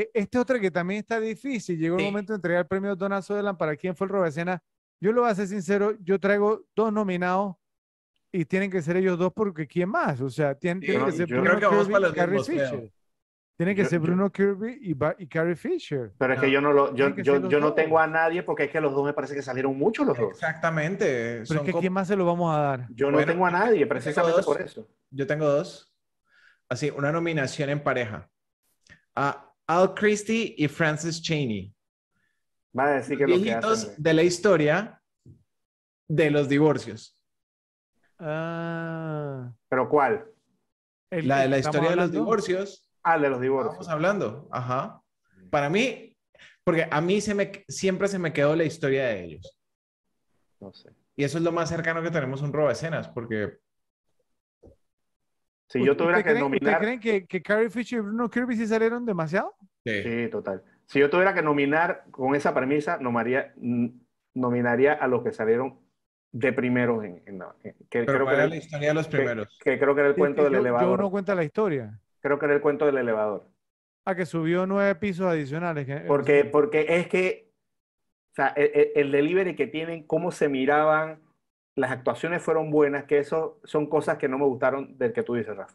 Eh, este otro que también está difícil, llegó el momento de entregar el premio Donna Sutherland para quien fue el Robesena? Yo lo voy a ser sincero, yo traigo dos nominados y tienen que ser ellos dos porque ¿quién más? O sea, tienen, que ser Bruno Kirby y Carrie Fisher. Tienen que ser Bruno Kirby y, Carrie Fisher. Pero es que yo no lo, yo, yo, no tengo a nadie porque es que los dos me parece que salieron mucho los dos. Exactamente. Pero es que ¿quién más se lo vamos a dar? Yo no tengo a nadie, precisamente por eso. Yo tengo dos. Así, una nominación en pareja. A al Christie y Francis Cheney. Va a decir que lo que de la historia de los divorcios. ¿Pero cuál? La de la historia de los divorcios. Ah, de los divorcios. Estamos hablando, ajá. Para mí, porque a mí se me, siempre se me quedó la historia de ellos. No sé. Y eso es lo más cercano que tenemos un robo de escenas, porque... Si yo tuviera que nominar... ¿Ustedes creen que, que Carrie Fisher y Bruno Kirby sí salieron demasiado? Sí. total. Si yo tuviera que nominar con esa premisa, nomaría, nominaría a los que salieron de primeros en, que, creo que era la historia de los primeros. Que, creo que era el cuento del elevador. Yo no cuenta la historia. Creo que era el cuento del elevador. Ah, que subió nueve pisos adicionales. porque, eh, porque es que el, e, e, el, delivery que tienen, cómo se miraban, las actuaciones fueron buenas, que eso son cosas que no me gustaron del que tú dices, Rafa.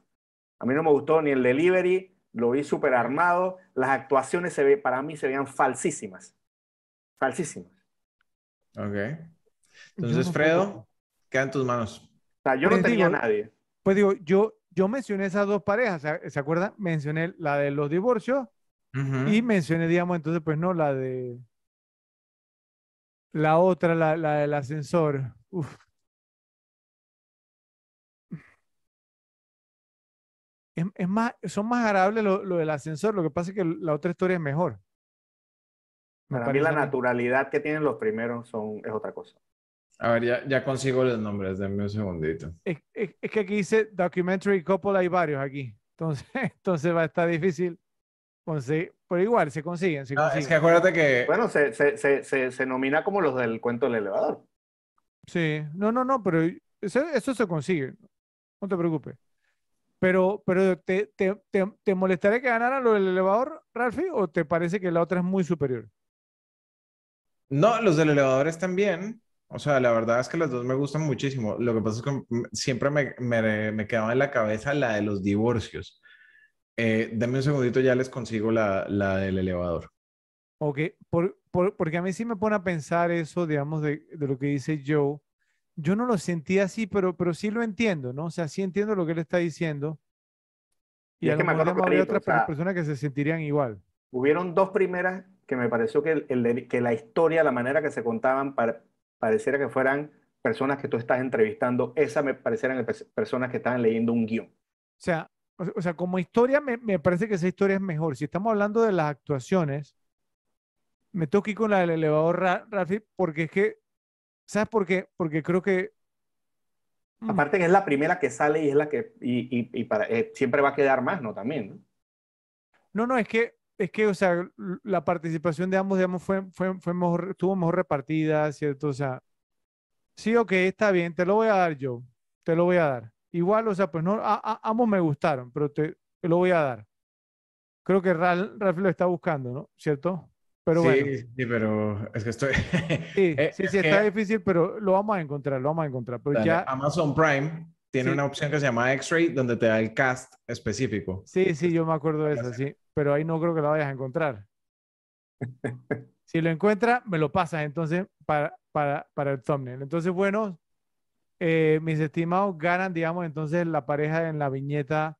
A mí no me gustó ni el delivery, lo vi súper armado. Las actuaciones se ve, para mí se veían falsísimas. Falsísimas. Ok. Entonces, Fredo, queda en tus manos. O sea, yo no pues tenía nadie. Pues digo, yo, yo mencioné esas dos parejas, ¿se acuerdan? Mencioné la de los divorcios y mencioné, digamos, entonces, pues no, la de... La otra, la, la del ascensor. Uf. es, más, son más agradables lo, del ascensor. Lo que pasa es que la otra historia es mejor. Para mí la naturalidad que tienen los primeros son, es otra cosa. A ver, ya, ya consigo los nombres, denme un segundito. Es, que aquí dice Documentary Couple, hay varios aquí. Entonces, entonces va a estar difícil conseguir, pero igual se consiguen. Ah, que acuérdate que. Bueno, se, nomina como los del cuento del elevador. Sí, no, no, no, pero eso se consigue. No te preocupes. Pero, ¿te, te, te, molestaría que ganara lo del elevador, Ralfi, o te parece que la otra es muy superior? No, los del elevador están bien. O sea, la verdad es que las dos me gustan muchísimo. Lo que pasa es que siempre me, quedaba en la cabeza la de los divorcios. Eh, dame un segundito, ya les consigo la, del elevador. Ok, porque a mí sí me pone a pensar eso, digamos, de, de lo que dice Joe yo no lo sentía así, pero, pero sí lo entiendo, ¿no? O sea, sí entiendo lo que él está diciendo. Y, es que me acuerdo otras personas que se sentirían igual. Hubieron dos primeras que me pareció que, que la historia, la manera que se contaban, para, pareciera que fueran personas que tú estás entrevistando, esas me parecieran personas que estaban leyendo un guión. O sea, o, sea como historia, me, me, parece que esa historia es mejor. Si estamos hablando de las actuaciones, me toqué con la del elevador Rafi, porque es que ¿Sabes por qué? Porque creo que... Mm. Aparte que es la primera que sale y es la que... Y, eh, siempre va a quedar más, ¿no? También, ¿no? No, no, es que, es que, o sea, la participación de ambos, digamos, fue, fue, mejor, estuvo mejor repartida, ¿cierto? O sea, sí, ok, está bien, te lo voy a dar yo, te lo voy a dar. Igual, o sea, pues no, ambos me gustaron, pero te, lo voy a dar. Creo que real lo está buscando, ¿no? ¿Cierto? Pero sí, bueno. Sí, pero es que estoy. sí, eh, sí, sí está difícil, pero lo vamos a encontrar, lo vamos a encontrar. ya... Amazon Prime tiene una opción que se llama X-Ray, donde te da el cast específico. Sí, sí, yo me acuerdo de eso, sí. Pero ahí no creo que la vayas a encontrar. si lo encuentra, me lo pasas entonces para, para, el thumbnail. Entonces, bueno, eh, mis estimados ganan, digamos, entonces la pareja en la viñeta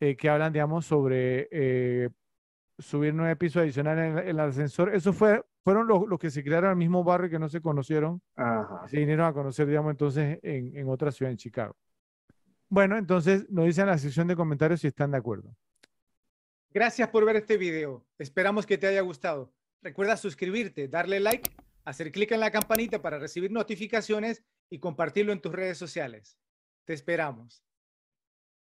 eh, que hablan, digamos, sobre subir nueve pisos adicionales en, el ascensor. Eso fueron los, que se crearon en el mismo barrio que no se conocieron. Se vinieron a conocer, digamos, entonces en, en, otra ciudad, en Chicago. Bueno, entonces nos dicen en la sección de comentarios si están de acuerdo. Gracias por ver este video. Esperamos que te haya gustado. Recuerda suscribirte, darle like, hacer clic en la campanita para recibir notificaciones y compartirlo en tus redes sociales. Te esperamos.